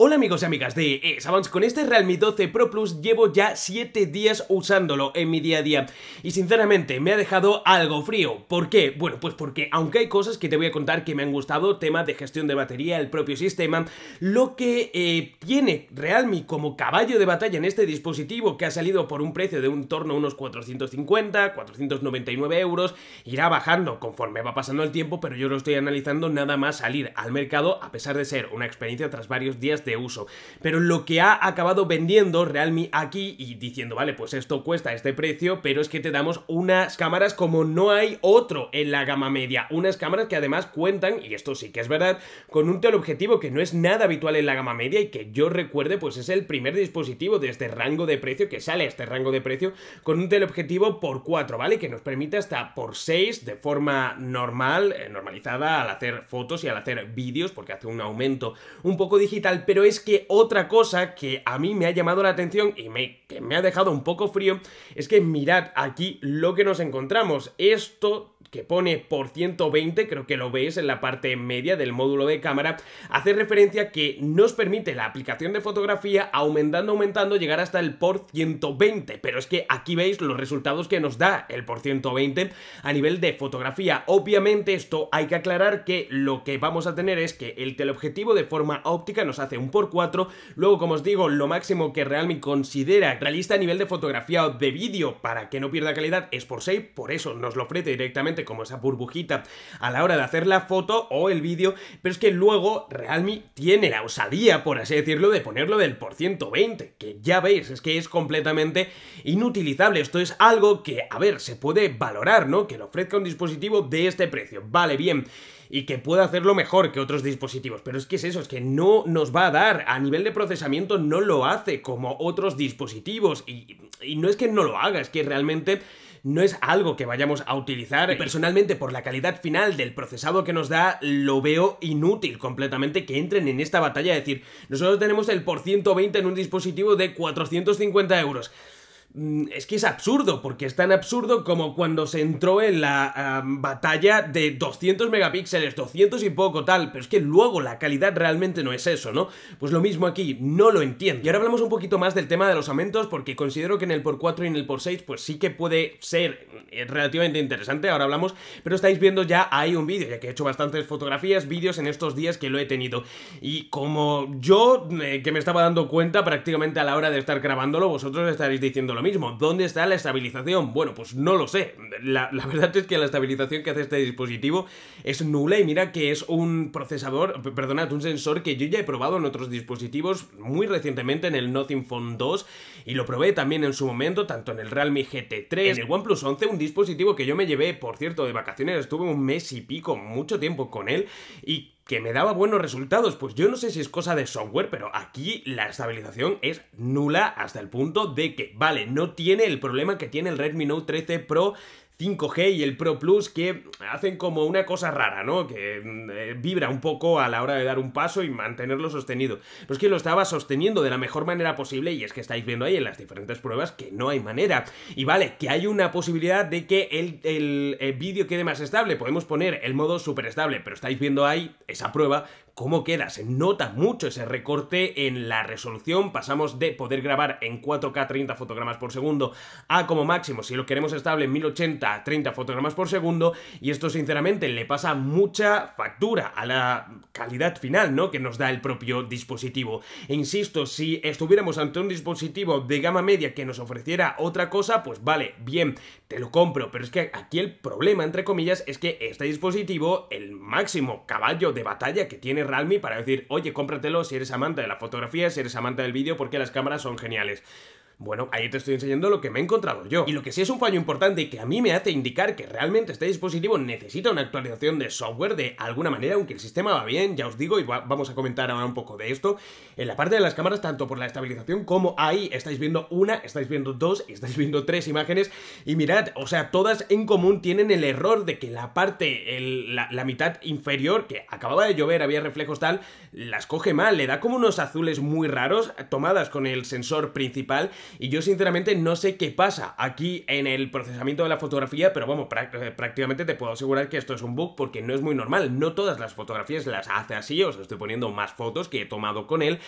Hola amigos y amigas de Savans, con este Realme 12 Pro Plus llevo ya 7 días usándolo en mi día a día y sinceramente me ha dejado algo frío. ¿Por qué? Bueno, pues porque aunque hay cosas que te voy a contar que me han gustado, tema de gestión de batería, el propio sistema, lo que eh, tiene Realme como caballo de batalla en este dispositivo que ha salido por un precio de un torno a unos 450, 499 euros, irá bajando conforme va pasando el tiempo, pero yo lo estoy analizando nada más salir al mercado a pesar de ser una experiencia tras varios días uso. Pero lo que ha acabado vendiendo Realme aquí y diciendo, vale, pues esto cuesta este precio, pero es que te damos unas cámaras como no hay otro en la gama media. Unas cámaras que además cuentan, y esto sí que es verdad, con un teleobjetivo que no es nada habitual en la gama media y que yo recuerde, pues es el primer dispositivo de este rango de precio, que sale a este rango de precio, con un teleobjetivo por 4, ¿vale? Que nos permite hasta por 6 de forma normal, eh, normalizada, al hacer fotos y al hacer vídeos, porque hace un aumento un poco digital, pero pero es que otra cosa que a mí me ha llamado la atención y me, que me ha dejado un poco frío es que mirad aquí lo que nos encontramos. Esto que pone por 120, creo que lo veis en la parte media del módulo de cámara, hace referencia que nos permite la aplicación de fotografía aumentando, aumentando, llegar hasta el por 120, pero es que aquí veis los resultados que nos da el por 120 a nivel de fotografía. Obviamente esto hay que aclarar que lo que vamos a tener es que el teleobjetivo de forma óptica nos hace un por 4, luego como os digo, lo máximo que Realme considera realista a nivel de fotografía o de vídeo para que no pierda calidad es por 6, por eso nos lo ofrece directamente como esa burbujita a la hora de hacer la foto o el vídeo, pero es que luego Realme tiene la osadía, por así decirlo, de ponerlo del por 120, que ya veis, es que es completamente inutilizable. Esto es algo que, a ver, se puede valorar, ¿no? Que lo ofrezca un dispositivo de este precio. Vale, bien y que pueda hacerlo mejor que otros dispositivos. Pero es que es eso, es que no nos va a dar. A nivel de procesamiento no lo hace como otros dispositivos. Y, y no es que no lo haga, es que realmente no es algo que vayamos a utilizar. personalmente, por la calidad final del procesado que nos da, lo veo inútil completamente que entren en esta batalla. decir, nosotros tenemos el por 120 en un dispositivo de 450 euros. Mm, es que es absurdo, porque es tan absurdo como cuando se entró en la batalla de 200 megapíxeles, 200 y poco tal, pero es que luego la calidad realmente no es eso, ¿no? Pues lo mismo aquí, no lo entiendo. Y ahora hablamos un poquito más del tema de los aumentos, porque considero que en el por 4 y en el por 6 pues sí que puede ser eh, relativamente interesante, ahora hablamos, pero estáis viendo ya hay un vídeo, ya que he hecho bastantes fotografías, vídeos en estos días que lo he tenido. Y como yo, eh, que me estaba dando cuenta prácticamente a la hora de estar grabándolo, vosotros estaréis diciendo lo mismo mismo. ¿Dónde está la estabilización? Bueno, pues no lo sé. La, verdad es que la estabilización que hace este dispositivo es nula y mira que es un procesador, perdonad, un sensor que yo ya he probado en otros dispositivos muy recientemente en el Nothing Phone 2 y lo probé también en su momento, tanto en el Realme GT3, en el OnePlus 11, un dispositivo que yo me llevé, por cierto, de vacaciones, estuve un mes y pico, mucho tiempo con él y que me daba buenos resultados. Pues yo no sé si es cosa de software, pero aquí la estabilización es nula hasta el punto de que, vale, no tiene el problema que tiene el Redmi Note 13 Pro 5G y el Pro Plus que hacen como una cosa rara, ¿no? Que mm, eh, vibra un poco a la hora de dar un paso y mantenerlo sostenido. Pero es que lo estaba sosteniendo de la mejor manera posible y es que estáis viendo ahí en las diferentes pruebas que no hay manera. Y vale, que hay una posibilidad de que el, vídeo quede más estable. Podemos poner el modo super estable, pero estáis viendo ahí esa prueba cómo queda. Se nota mucho ese recorte en la resolución. Pasamos de poder grabar en 4K 30 fotogramas por segundo a como máximo, si lo queremos estable, en 1080 30 fotogramas por segundo. Y esto, sinceramente, le pasa mucha factura a la calidad final, ¿no? Que nos da el propio dispositivo. E insisto, si estuviéramos ante un dispositivo de gama media que nos ofreciera otra cosa, pues vale, bien, te lo compro. Pero es que aquí el problema, entre comillas, es que este dispositivo, el máximo caballo de batalla que tiene Realme para decir, oye, cómpratelo si eres amante de la fotografía, si eres amante del vídeo, porque las cámaras son geniales. Bueno, ahí te estoy enseñando lo que me he encontrado yo. Y lo que sí es un fallo importante y que a mí me hace indicar que realmente este dispositivo necesita una actualización de software de alguna manera, aunque el sistema va bien, ya os digo, y vamos a comentar ahora un poco de esto. En la parte de las cámaras, tanto por la estabilización como ahí, estáis viendo una, estáis viendo dos, estáis viendo tres imágenes. Y mirad, o sea, todas en común tienen el error de que la parte, la, la mitad inferior, que acababa de llover, había reflejos tal, las coge mal, le da como unos azules muy raros, tomadas con el sensor principal y yo sinceramente no sé qué pasa aquí en el procesamiento de la fotografía, pero vamos, eh, prácticamente te puedo asegurar que esto es un bug porque no es muy normal. No todas las fotografías las hace así, os estoy poniendo más fotos que he tomado con él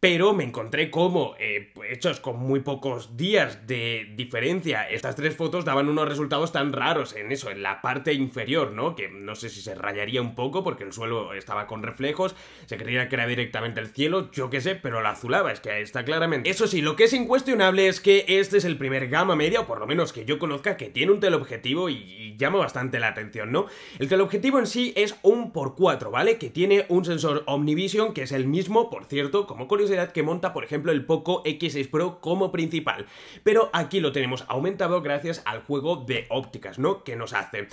pero me encontré como, eh, pues, hechos con muy pocos días de diferencia, estas tres fotos daban unos resultados tan raros en eso, en la parte inferior, ¿no? Que no sé si se rayaría un poco porque el suelo estaba con reflejos, se creía que era directamente el cielo, yo qué sé, pero la azulaba, es que ahí está claramente. Eso sí, lo que es incuestionable es que este es el primer gama media, o por lo menos que yo conozca, que tiene un teleobjetivo y, llama bastante la atención, ¿no? El teleobjetivo en sí es un por 4 ¿vale? Que tiene un sensor Omnivision, que es el mismo, por cierto, como con edad que monta, por ejemplo, el Poco X6 Pro como principal. Pero aquí lo tenemos aumentado gracias al juego de ópticas, ¿no? Que nos hace.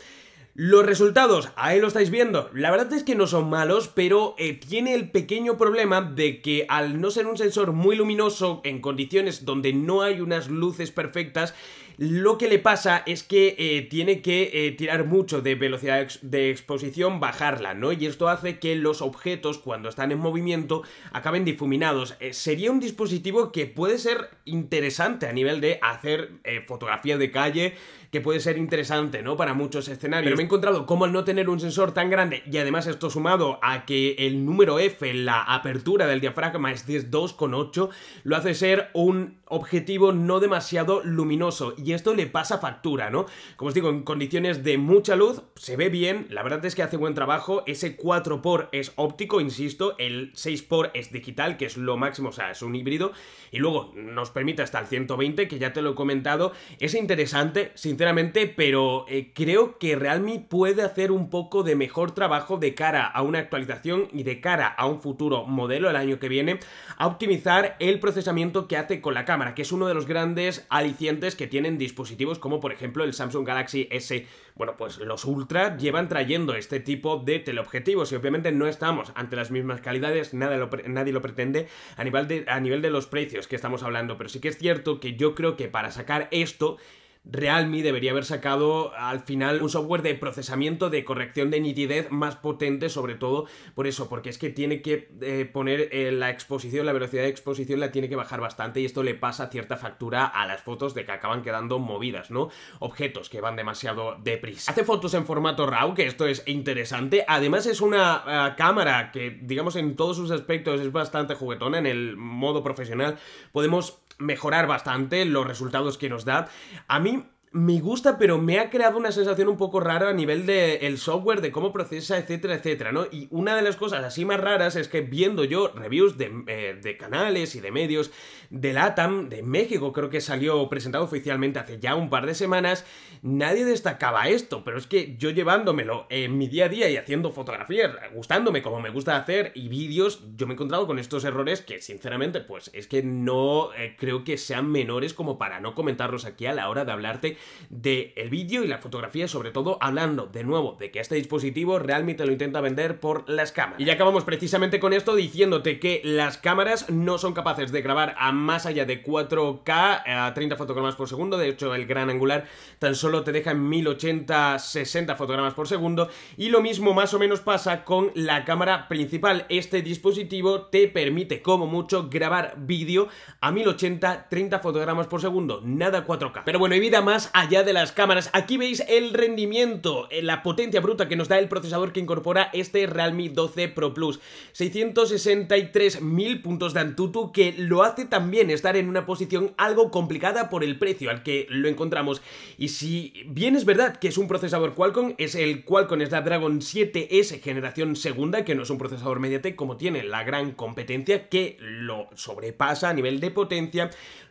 Los resultados, ahí lo estáis viendo, la verdad es que no son malos, pero eh, tiene el pequeño problema de que al no ser un sensor muy luminoso en condiciones donde no hay unas luces perfectas, lo que le pasa es que eh, tiene que eh, tirar mucho de velocidad de exposición, bajarla, ¿no? Y esto hace que los objetos, cuando están en movimiento, acaben difuminados. Eh, sería un dispositivo que puede ser interesante a nivel de hacer fotografías de calle, que puede ser interesante, ¿no? Para muchos escenarios. Pero me he encontrado como al no tener un sensor tan grande, y además esto sumado a que el número F, la apertura del diafragma es 2,8, lo hace ser un objetivo no demasiado luminoso. Y esto le pasa factura, ¿no? Como os digo, en condiciones de mucha luz, se ve bien, la verdad es que hace buen trabajo, ese 4 x es óptico, insisto, el 6 x es digital, que es lo máximo, o sea, es un híbrido, y luego nos permite hasta el 120, que ya te lo he comentado, es interesante, sinceramente, sinceramente, pero eh, creo que Realme puede hacer un poco de mejor trabajo de cara a una actualización y de cara a un futuro modelo el año que viene, a optimizar el procesamiento que hace con la cámara, que es uno de los grandes alicientes que tienen dispositivos como por ejemplo el Samsung Galaxy S. Bueno, pues los Ultra llevan trayendo este tipo de teleobjetivos y obviamente no estamos ante las mismas calidades, nada nadie lo pretende a nivel, de, a nivel de los precios que estamos hablando, pero sí que es cierto que yo creo que para sacar esto Realme debería haber sacado al final un software de procesamiento, de corrección de nitidez más potente, sobre todo por eso, porque es que tiene que eh, poner eh, la exposición, la velocidad de exposición la tiene que bajar bastante y esto le pasa cierta factura a las fotos de que acaban quedando movidas, ¿no? Objetos que van demasiado deprisa. Hace fotos en formato RAW, que esto es interesante. Además es una eh, cámara que, digamos, en todos sus aspectos es bastante juguetona. En el modo profesional podemos mejorar bastante los resultados que nos da. A mí me gusta, pero me ha creado una sensación un poco rara a nivel del software, de cómo procesa, etcétera, etcétera, ¿no? Y una de las cosas así más raras es que viendo yo reviews de, eh, canales y de medios del ATAM de México, creo que salió presentado oficialmente hace ya un par de semanas, nadie destacaba esto, pero es que yo llevándomelo en mi día a día y haciendo fotografías, gustándome como me gusta hacer y vídeos, yo me he encontrado con estos errores que sinceramente pues es que no eh, creo que sean menores como para no comentarlos aquí a la hora de hablarte de el vídeo y la fotografía, sobre todo hablando de nuevo de que este dispositivo realmente lo intenta vender por las cámaras. Y ya acabamos precisamente con esto diciéndote que las cámaras no son capaces de grabar a más allá de 4K eh, a 30 fotogramas por segundo, de hecho el gran angular tan solo te deja en 1080 60 fotogramas por segundo y lo mismo más o menos pasa con la cámara principal. Este dispositivo te permite como mucho grabar vídeo a 1080 30 fotogramas por segundo, nada 4K. Pero bueno, y vida más allá de las cámaras. Aquí veis el rendimiento, eh, la potencia bruta que nos da el procesador que incorpora este Realme 12 Pro Plus. 663.000 puntos de Antutu que lo hace también estar en una posición algo complicada por el precio al que lo encontramos. Y si bien es verdad que es un procesador Qualcomm, es el Qualcomm Snapdragon 7S generación segunda, que no es un procesador Mediatek como tiene la gran competencia que lo sobrepasa a nivel de potencia.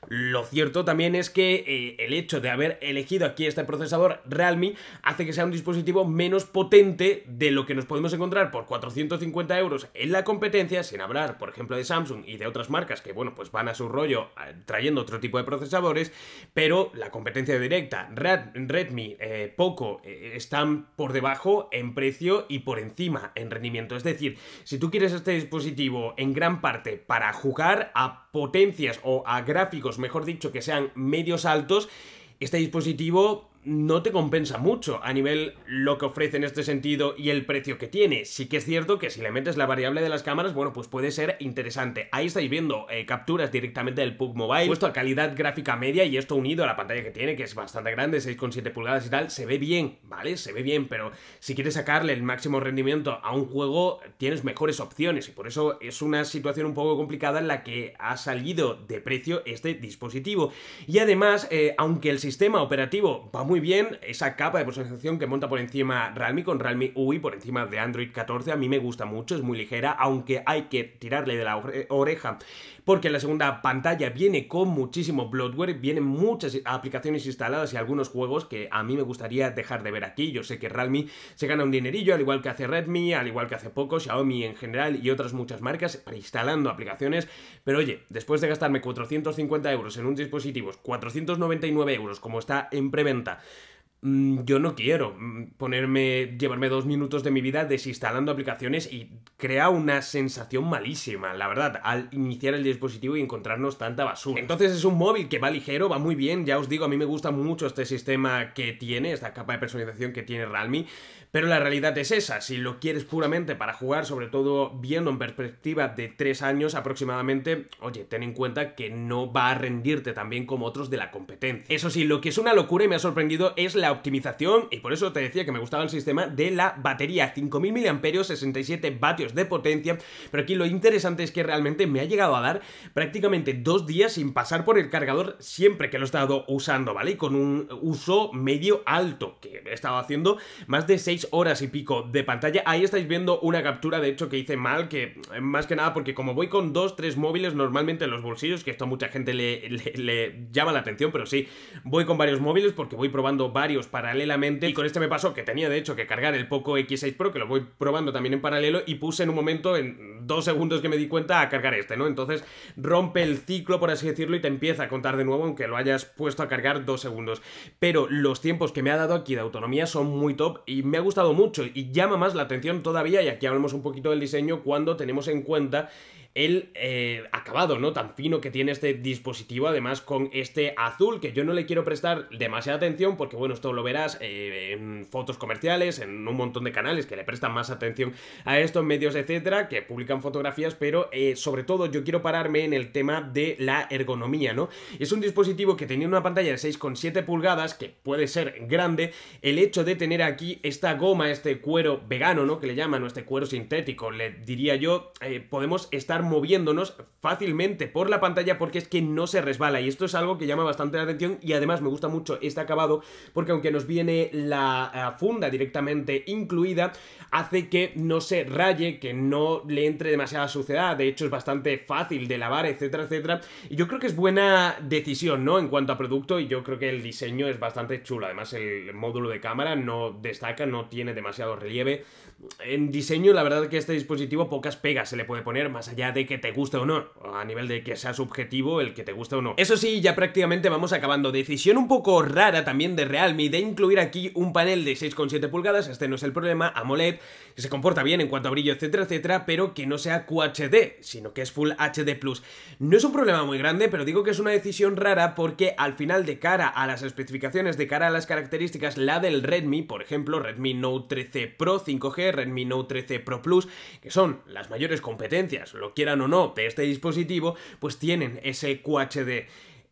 Lo cierto también es que eh, el hecho de haber elegido aquí este procesador Realme hace que sea un dispositivo menos potente de lo que nos podemos encontrar por 450 euros en la competencia, sin hablar, por ejemplo, de Samsung y de otras marcas que, bueno, pues van a su rollo eh, trayendo otro tipo de procesadores, pero la competencia directa, Redmi, eh, Poco, eh, están por debajo en precio y por encima en rendimiento. Es decir, si tú quieres este dispositivo en gran parte para jugar a potencias o a gráficos, mejor dicho, que sean medios altos, este dispositivo no te compensa mucho a nivel lo que ofrece en este sentido y el precio que tiene. Sí que es cierto que si le metes la variable de las cámaras, bueno, pues puede ser interesante. Ahí estáis viendo eh, capturas directamente del pub Mobile, puesto a calidad gráfica media y esto unido a la pantalla que tiene, que es bastante grande, 6,7 pulgadas y tal, se ve bien, ¿vale? Se ve bien, pero si quieres sacarle el máximo rendimiento a un juego, tienes mejores opciones y por eso es una situación un poco complicada en la que ha salido de precio este dispositivo. Y además, eh, aunque el sistema operativo va muy muy bien esa capa de personalización que monta por encima Realme con Realme UI por encima de Android 14. A mí me gusta mucho, es muy ligera, aunque hay que tirarle de la oreja porque la segunda pantalla viene con muchísimo bloodware, vienen muchas aplicaciones instaladas y algunos juegos que a mí me gustaría dejar de ver aquí. Yo sé que Realme se gana un dinerillo, al igual que hace Redmi, al igual que hace poco Xiaomi en general y otras muchas marcas instalando aplicaciones, pero oye, después de gastarme 450 euros en un dispositivo, 499 euros como está en preventa, Mm, yo no quiero mm, ponerme, llevarme dos minutos de mi vida desinstalando aplicaciones y crea una sensación malísima, la verdad, al iniciar el dispositivo y encontrarnos tanta basura. Entonces es un móvil que va ligero, va muy bien, ya os digo, a mí me gusta mucho este sistema que tiene, esta capa de personalización que tiene Realme, pero la realidad es esa, si lo quieres puramente para jugar, sobre todo viendo en perspectiva de tres años aproximadamente, oye, ten en cuenta que no va a rendirte tan bien como otros de la competencia. Eso sí, lo que es una locura y me ha sorprendido es la optimización y por eso te decía que me gustaba el sistema de la batería. 5000 mAh, 67 vatios de potencia, pero aquí lo interesante es que realmente me ha llegado a dar prácticamente dos días sin pasar por el cargador siempre que lo he estado usando, ¿vale? Y con un uso medio alto, que he estado haciendo más de 6 horas y pico de pantalla. Ahí estáis viendo una captura, de hecho, que hice mal, que eh, más que nada porque como voy con 2-3 móviles normalmente en los bolsillos, que esto a mucha gente le llama la atención, pero sí, voy con varios móviles porque voy probando varios paralelamente. Y con este me pasó que tenía de hecho que cargar el Poco X6 Pro, que lo voy probando también en paralelo, y puse en un momento en dos segundos que me di cuenta a cargar este, ¿no? Entonces rompe el ciclo, por así decirlo, y te empieza a contar de nuevo, aunque lo hayas puesto a cargar dos segundos. Pero los tiempos que me ha dado aquí de autonomía son muy top y me ha gustado mucho y llama más la atención todavía, y aquí hablamos un poquito del diseño cuando tenemos en cuenta el eh, acabado, ¿no? Tan fino que tiene este dispositivo, además con este azul, que yo no le quiero prestar demasiada atención, porque bueno, esto lo verás eh, en fotos comerciales, en un montón de canales que le prestan más atención a estos medios, etcétera, que publican fotografías, pero eh, sobre todo yo quiero pararme en el tema de la ergonomía, ¿no? Es un dispositivo que tenía una pantalla de 6,7 pulgadas, que puede ser grande, el hecho de tener aquí esta goma, este cuero vegano, ¿no? Que le llaman, este cuero sintético, le diría yo, eh, podemos estar moviéndonos fácilmente por la pantalla porque es que no se resbala y esto es algo que llama bastante la atención y además me gusta mucho este acabado porque aunque nos viene la eh, funda directamente incluida, hace que no se raye, que no le entre demasiada suciedad, de hecho es bastante fácil de lavar, etcétera, etcétera. Y yo creo que es buena decisión, ¿no? En cuanto a producto, y yo creo que el diseño es bastante chulo. Además, el módulo de cámara no destaca, no tiene demasiado relieve. En diseño, la verdad que este dispositivo pocas pegas se le puede poner, más allá de que te guste o no, a nivel de que sea subjetivo el que te guste o no. Eso sí, ya prácticamente vamos acabando. Decisión un poco rara también de Realme de incluir aquí un panel de 6,7 pulgadas, este no es el problema, AMOLED, que se comporta bien en cuanto a brillo, etcétera, etcétera, pero que no no sea QHD, sino que es Full HD Plus. No es un problema muy grande, pero digo que es una decisión rara porque al final de cara a las especificaciones, de cara a las características, la del Redmi, por ejemplo, Redmi Note 13 Pro 5G, Redmi Note 13 Pro Plus, que son las mayores competencias, lo quieran o no, de este dispositivo, pues tienen ese QHD.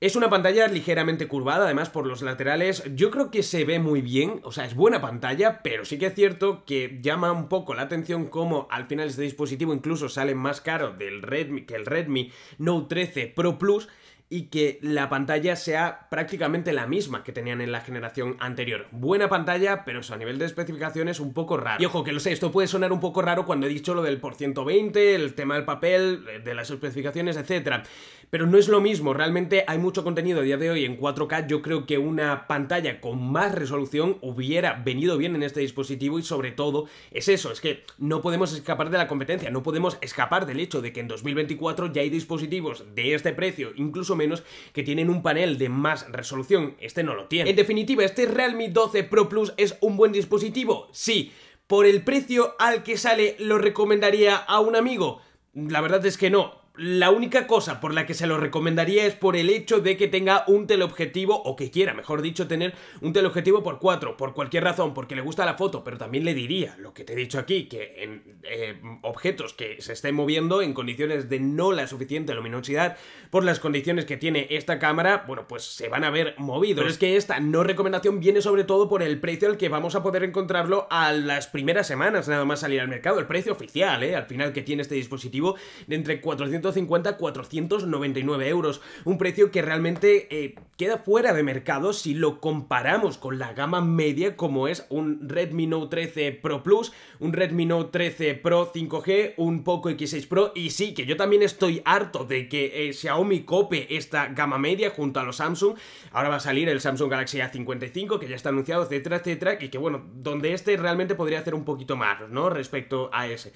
Es una pantalla ligeramente curvada, además por los laterales. Yo creo que se ve muy bien, o sea, es buena pantalla, pero sí que es cierto que llama un poco la atención cómo al final este dispositivo incluso sale más caro del Redmi que el Redmi Note 13 Pro Plus y que la pantalla sea prácticamente la misma que tenían en la generación anterior. Buena pantalla, pero a nivel de especificaciones un poco raro. Y ojo, que lo sé, esto puede sonar un poco raro cuando he dicho lo del por 120, el tema del papel, eh, de las especificaciones, etcétera pero no es lo mismo, realmente hay mucho contenido a día de hoy en 4K, yo creo que una pantalla con más resolución hubiera venido bien en este dispositivo y sobre todo es eso, es que no podemos escapar de la competencia, no podemos escapar del hecho de que en 2024 ya hay dispositivos de este precio, incluso menos, que tienen un panel de más resolución, este no lo tiene. En definitiva, este Realme 12 Pro Plus es un buen dispositivo, sí, por el precio al que sale lo recomendaría a un amigo. La verdad es que no, la única cosa por la que se lo recomendaría es por el hecho de que tenga un teleobjetivo, o que quiera, mejor dicho, tener un teleobjetivo por 4, por cualquier razón, porque le gusta la foto, pero también le diría lo que te he dicho aquí, que en eh, objetos que se estén moviendo en condiciones de no la suficiente luminosidad, por las condiciones que tiene esta cámara, bueno, pues se van a ver movidos. Pero es que esta no recomendación viene sobre todo por el precio al que vamos a poder encontrarlo a las primeras semanas, nada más salir al mercado, el precio oficial, eh, Al final que tiene este dispositivo, de entre 400 150 499 euros, un precio que realmente eh, queda fuera de mercado si lo comparamos con la gama media como es un Redmi Note 13 Pro Plus, un Redmi Note 13 Pro 5G, un Poco X6 Pro y sí, que yo también estoy harto de que eh, Xiaomi cope esta gama media junto a los Samsung, ahora va a salir el Samsung Galaxy A55 que ya está anunciado, etcétera, etcétera, y que bueno, donde este realmente podría hacer un poquito más, ¿no? Respecto a ese.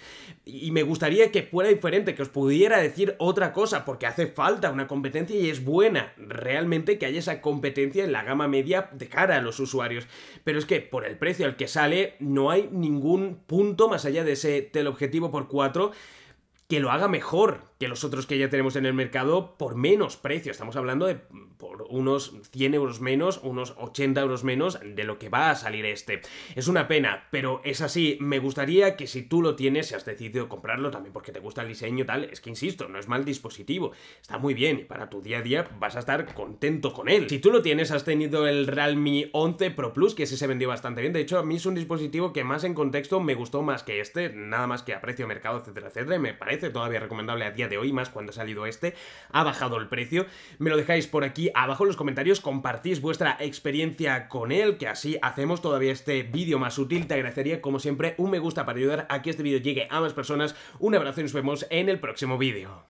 Y me gustaría que fuera diferente, que os pudiera decir otra cosa, porque hace falta una competencia y es buena realmente que haya esa competencia en la gama media de cara a los usuarios. Pero es que por el precio al que sale no hay ningún punto más allá de ese objetivo por 4 que lo haga mejor que los otros que ya tenemos en el mercado por menos precio. Estamos hablando de mm, por unos 100 euros menos, unos 80 euros menos de lo que va a salir este. Es una pena, pero es así. Me gustaría que si tú lo tienes, seas has decidido comprarlo también porque te gusta el diseño tal, es que insisto, no es mal dispositivo. Está muy bien y para tu día a día vas a estar contento con él. Si tú lo tienes, has tenido el Realme 11 Pro Plus, que ese se vendió bastante bien. De hecho, a mí es un dispositivo que más en contexto me gustó más que este, nada más que a precio mercado, etcétera, etcétera. me parece todavía recomendable a día de hoy, más cuando ha salido este, ha bajado el precio. Me lo dejáis por aquí abajo en los comentarios, compartís vuestra experiencia con él, que así hacemos todavía este vídeo más útil. Te agradecería, como siempre, un me gusta para ayudar a que este vídeo llegue a más personas. Un abrazo y nos vemos en el próximo vídeo.